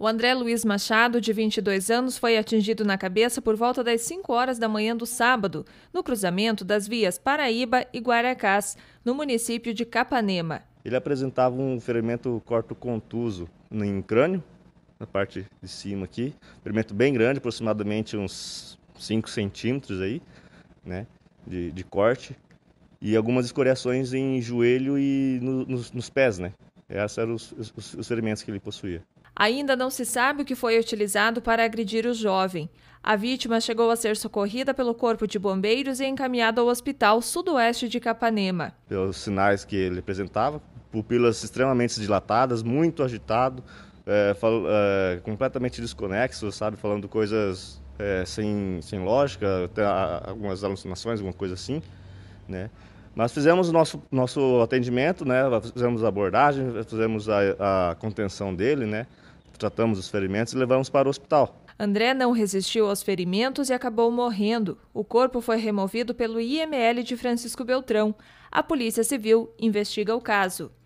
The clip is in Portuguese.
O André Luiz Machado, de 22 anos, foi atingido na cabeça por volta das 5 horas da manhã do sábado, no cruzamento das vias Paraíba e Guaracás, no município de Capanema. Ele apresentava um ferimento corto-contuso no crânio, na parte de cima aqui, ferimento bem grande, aproximadamente uns 5 centímetros aí, né, de, de corte, e algumas escoriações em joelho e no, nos, nos pés, né. Esses eram os, os, os ferimentos que ele possuía. Ainda não se sabe o que foi utilizado para agredir o jovem. A vítima chegou a ser socorrida pelo Corpo de Bombeiros e encaminhada ao Hospital Sudoeste de Capanema. Pelos sinais que ele apresentava, pupilas extremamente dilatadas, muito agitado, é, é, completamente desconexo, sabe, falando coisas é, sem, sem lógica, até algumas alucinações, alguma coisa assim, né? Nós fizemos o nosso, nosso atendimento, né? fizemos a abordagem, fizemos a, a contenção dele, né? tratamos os ferimentos e levamos para o hospital. André não resistiu aos ferimentos e acabou morrendo. O corpo foi removido pelo IML de Francisco Beltrão. A Polícia Civil investiga o caso.